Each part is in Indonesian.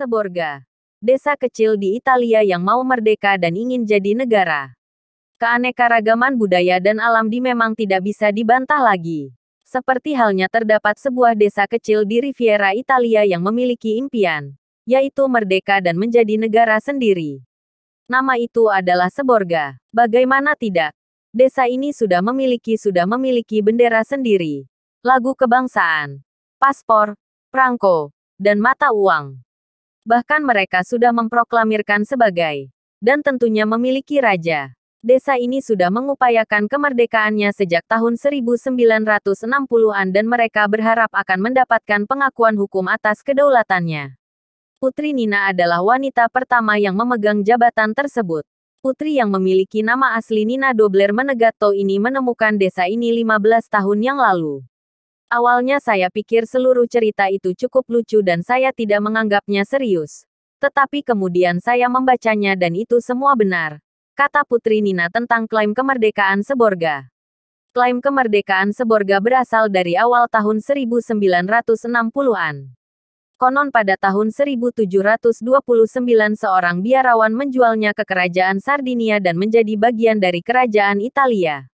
Seborga. Desa kecil di Italia yang mau merdeka dan ingin jadi negara. Keanekaragaman budaya dan alam di memang tidak bisa dibantah lagi. Seperti halnya terdapat sebuah desa kecil di Riviera Italia yang memiliki impian, yaitu merdeka dan menjadi negara sendiri. Nama itu adalah Seborga. Bagaimana tidak? Desa ini sudah memiliki sudah memiliki bendera sendiri, lagu kebangsaan, paspor, perangko, dan mata uang. Bahkan mereka sudah memproklamirkan sebagai dan tentunya memiliki raja. Desa ini sudah mengupayakan kemerdekaannya sejak tahun 1960-an dan mereka berharap akan mendapatkan pengakuan hukum atas kedaulatannya. Putri Nina adalah wanita pertama yang memegang jabatan tersebut. Putri yang memiliki nama asli Nina Dobler Menegato ini menemukan desa ini 15 tahun yang lalu. Awalnya saya pikir seluruh cerita itu cukup lucu dan saya tidak menganggapnya serius. Tetapi kemudian saya membacanya dan itu semua benar. Kata Putri Nina tentang klaim kemerdekaan Seborga. Klaim kemerdekaan Seborga berasal dari awal tahun 1960-an. Konon pada tahun 1729 seorang biarawan menjualnya ke kerajaan Sardinia dan menjadi bagian dari kerajaan Italia.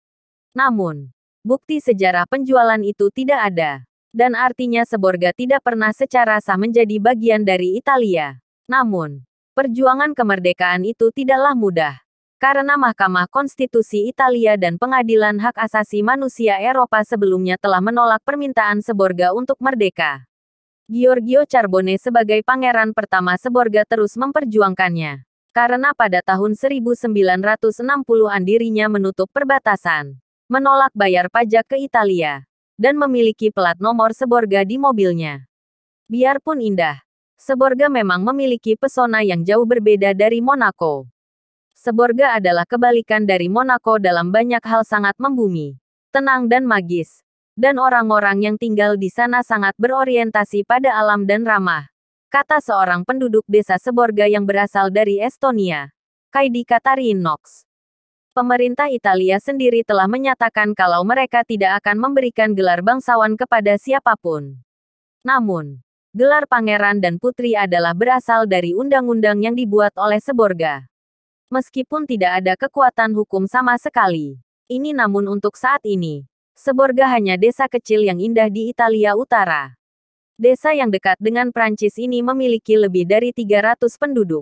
Namun, bukti sejarah penjualan itu tidak ada. Dan artinya Seborga tidak pernah secara sah menjadi bagian dari Italia. Namun, perjuangan kemerdekaan itu tidaklah mudah. Karena Mahkamah Konstitusi Italia dan Pengadilan Hak Asasi Manusia Eropa sebelumnya telah menolak permintaan Seborga untuk merdeka. Giorgio Carbone sebagai pangeran pertama Seborga terus memperjuangkannya. Karena pada tahun 1960-an dirinya menutup perbatasan menolak bayar pajak ke Italia, dan memiliki pelat nomor Seborga di mobilnya. Biarpun indah, Seborga memang memiliki pesona yang jauh berbeda dari Monaco. Seborga adalah kebalikan dari Monaco dalam banyak hal sangat membumi, tenang dan magis, dan orang-orang yang tinggal di sana sangat berorientasi pada alam dan ramah, kata seorang penduduk desa Seborga yang berasal dari Estonia, Kaidi Katarinox. Pemerintah Italia sendiri telah menyatakan kalau mereka tidak akan memberikan gelar bangsawan kepada siapapun. Namun, gelar pangeran dan putri adalah berasal dari undang-undang yang dibuat oleh Seborga. Meskipun tidak ada kekuatan hukum sama sekali, ini namun untuk saat ini, Seborga hanya desa kecil yang indah di Italia Utara. Desa yang dekat dengan Prancis ini memiliki lebih dari 300 penduduk.